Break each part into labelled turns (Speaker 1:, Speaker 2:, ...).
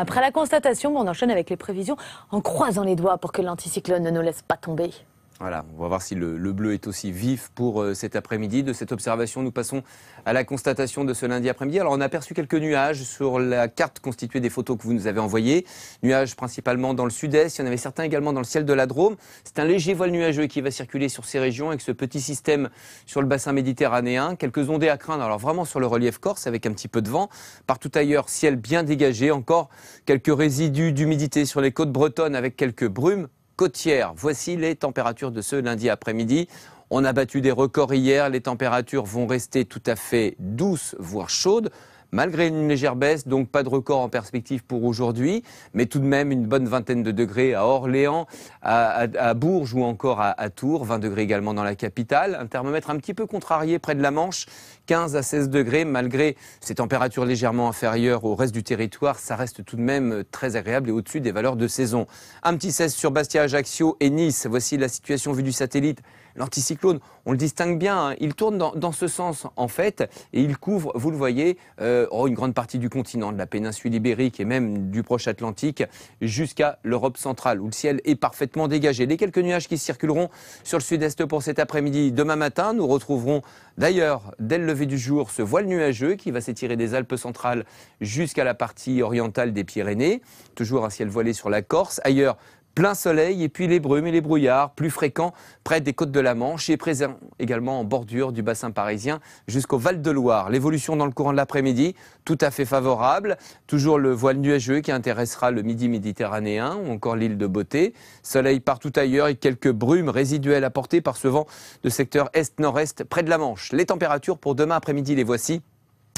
Speaker 1: Après la constatation, on enchaîne avec les prévisions en croisant les doigts pour que l'anticyclone ne nous laisse pas tomber. Voilà, on va voir si le, bleu est aussi vif pour euh, cet après-midi. De cette observation, nous passons à la constatation de ce lundi après-midi. Alors, on a aperçu quelques nuages sur la carte constituée des photos que vous nous avez envoyées. Nuages principalement dans le sud-est, il y en avait certains également dans le ciel de la Drôme. C'est un léger voile nuageux qui va circuler sur ces régions avec ce petit système sur le bassin méditerranéen. Quelques ondées à craindre, alors vraiment sur le relief corse avec un petit peu de vent. Partout ailleurs, ciel bien dégagé, encore quelques résidus d'humidité sur les côtes bretonnes avec quelques brumes côtière. Voici les températures de ce lundi après-midi. On a battu des records hier, les températures vont rester tout à fait douces, voire chaudes malgré une légère baisse, donc pas de record en perspective pour aujourd'hui, mais tout de même une bonne vingtaine de degrés à Orléans, à, Bourges ou encore à, Tours, 20 degrés également dans la capitale. Un thermomètre un petit peu contrarié près de la Manche, 15 à 16 degrés, malgré ces températures légèrement inférieures au reste du territoire, ça reste tout de même très agréable et au-dessus des valeurs de saison. Un petit 16 sur Bastia, Ajaccio et Nice. Voici la situation vue du satellite. L'anticyclone, on le distingue bien, hein. il tourne dans, ce sens en fait, et il couvre, vous le voyez, euh, euh, oh, une grande partie du continent, de la péninsule ibérique et même du proche Atlantique jusqu'à l'Europe centrale où le ciel est parfaitement dégagé. Les quelques nuages qui circuleront sur le sud-est pour cet après-midi, demain matin, nous retrouverons d'ailleurs dès le lever du jour ce voile nuageux qui va s'étirer des Alpes centrales jusqu'à la partie orientale des Pyrénées. Toujours un ciel voilé sur la Corse. Ailleurs, plein soleil et puis les brumes et les brouillards plus fréquents près des côtes de la Manche et présents également en bordure du bassin parisien jusqu'au Val-de-Loire. L'évolution dans le courant de l'après-midi, tout à fait favorable. Toujours le voile nuageux qui intéressera le midi méditerranéen ou encore l'île de Beauté. Soleil partout ailleurs et quelques brumes résiduelles apportées par ce vent de secteur est-nord-est près de la Manche. Les températures pour demain après-midi, les voici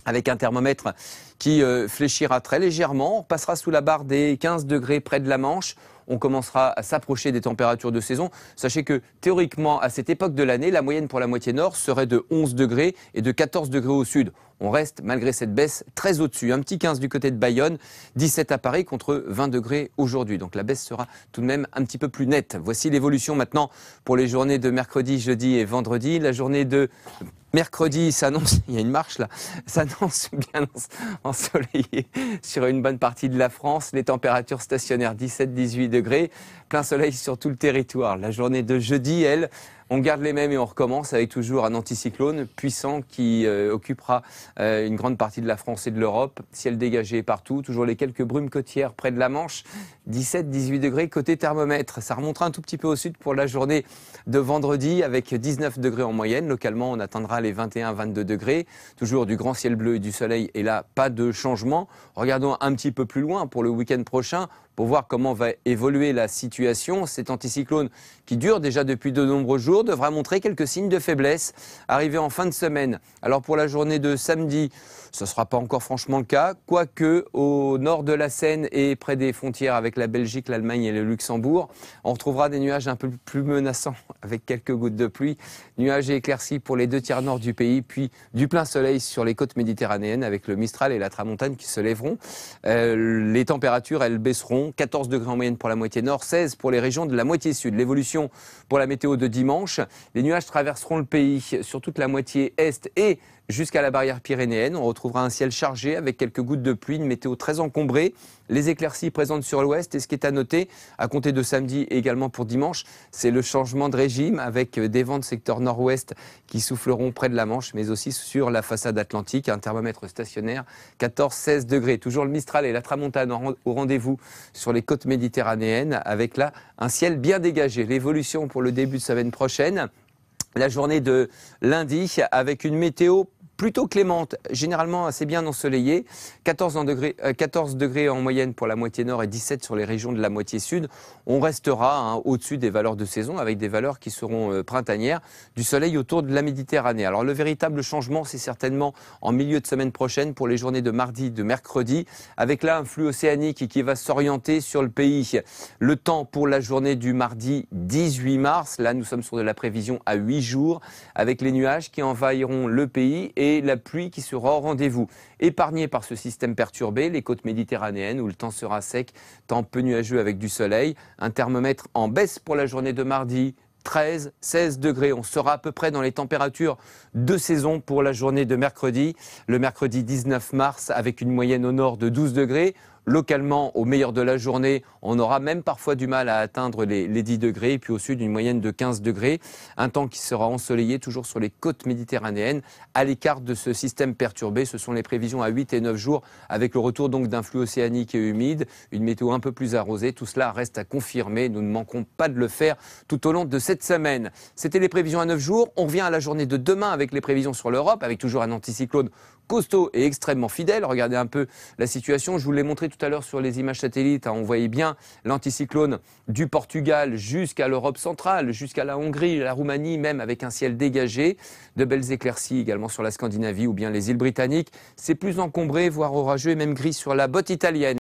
Speaker 1: avec un thermomètre qui euh, fléchira très légèrement. On passera sous la barre des 15 degrés près de la Manche on commencera à s'approcher des températures de saison. Sachez que théoriquement, à cette époque de l'année, la moyenne pour la moitié nord serait de 11 degrés et de 14 degrés au sud. On reste, malgré cette baisse, très au-dessus. Un petit 15 du côté de Bayonne, 17 à Paris contre 20 degrés aujourd'hui. Donc la baisse sera tout de même un petit peu plus nette. Voici l'évolution maintenant pour les journées de mercredi, jeudi et vendredi. La journée de mercredi s'annonce, il y a une marche là, s'annonce bien ensoleillée sur une bonne partie de la France. Les températures stationnaires 17-18 degrés, plein soleil sur tout le territoire. La journée de jeudi, elle, on garde les mêmes et on recommence avec toujours un anticyclone puissant qui euh, occupera euh, une grande partie de la France et de l'Europe. Ciel dégagé partout, toujours les quelques brumes côtières près de la Manche. 17-18 degrés côté thermomètre. Ça remontera un tout petit peu au sud pour la journée de vendredi avec 19 degrés en moyenne. Localement, on atteindra les 21-22 degrés. Toujours du grand ciel bleu et du soleil. Et là, pas de changement. Regardons un petit peu plus loin pour le week-end prochain pour voir comment va évoluer la situation. Cet anticyclone qui dure déjà depuis de nombreux jours devra montrer quelques signes de faiblesse Arrivé en fin de semaine. Alors pour la journée de samedi, ce ne sera pas encore franchement le cas, quoique au nord de la Seine et près des frontières avec la Belgique, l'Allemagne et le Luxembourg, on retrouvera des nuages un peu plus menaçants avec quelques gouttes de pluie, nuages et pour les deux tiers nord du pays, puis du plein soleil sur les côtes méditerranéennes avec le Mistral et la Tramontane qui se lèveront. Euh, les températures, elles baisseront 14 degrés en moyenne pour la moitié nord, 16 pour les régions de la moitié sud. L'évolution pour la météo de dimanche, les nuages traverseront le pays sur toute la moitié est et jusqu'à la barrière pyrénéenne. On retrouvera un ciel chargé avec quelques gouttes de pluie, une météo très encombrée. Les éclaircies présentes sur l'ouest. Et ce qui est à noter, à compter de samedi et également pour dimanche, c'est le changement de régime avec des vents de secteur nord-ouest qui souffleront près de la Manche, mais aussi sur la façade atlantique. Un thermomètre stationnaire, 14-16 degrés. Toujours le Mistral et la Tramontane au rendez-vous sur les côtes méditerranéennes avec là un ciel bien dégagé. L'évolution pour le début de semaine prochaine. La journée de lundi avec une météo plutôt clémente, généralement assez bien ensoleillée, 14 euh, degrés, en moyenne pour la moitié nord et 17 sur les régions de la moitié sud. On restera hein, au-dessus des valeurs de saison avec des valeurs qui seront euh, printanières, du soleil autour de la Méditerranée. Alors le véritable changement, c'est certainement en milieu de semaine prochaine pour les journées de mardi, de mercredi, avec là un flux océanique qui va s'orienter sur le pays. Le temps pour la journée du mardi 18 mars, là nous sommes sur de la prévision à 8 jours, avec les nuages qui envahiront le pays et et la pluie qui sera au rendez-vous. Épargnée par ce système perturbé, les côtes méditerranéennes où le temps sera sec, temps peu nuageux avec du soleil, un thermomètre en baisse pour la journée de mardi, 13, 16 degrés. On sera à peu près dans les températures de saison pour la journée de mercredi, le mercredi 19 mars, avec une moyenne au nord de 12 degrés localement au meilleur de la journée, on aura même parfois du mal à atteindre les, 10 degrés, puis au sud une moyenne de 15 degrés, un temps qui sera ensoleillé toujours sur les côtes méditerranéennes, à l'écart de ce système perturbé. Ce sont les prévisions à 8 et 9 jours, avec le retour donc d'un flux océanique et humide, une météo un peu plus arrosée. Tout cela reste à confirmer, nous ne manquons pas de le faire tout au long de cette semaine. C'était les prévisions à 9 jours, on revient à la journée de demain avec les prévisions sur l'Europe, avec toujours un anticyclone costaud et extrêmement fidèle. Regardez un peu la situation, je vous l'ai montré tout tout à l'heure sur les images satellites, hein, on voyait bien l'anticyclone du Portugal jusqu'à l'Europe centrale, jusqu'à la Hongrie, la Roumanie, même avec un ciel dégagé. De belles éclaircies également sur la Scandinavie ou bien les îles britanniques. C'est plus encombré, voire orageux et même gris sur la botte italienne.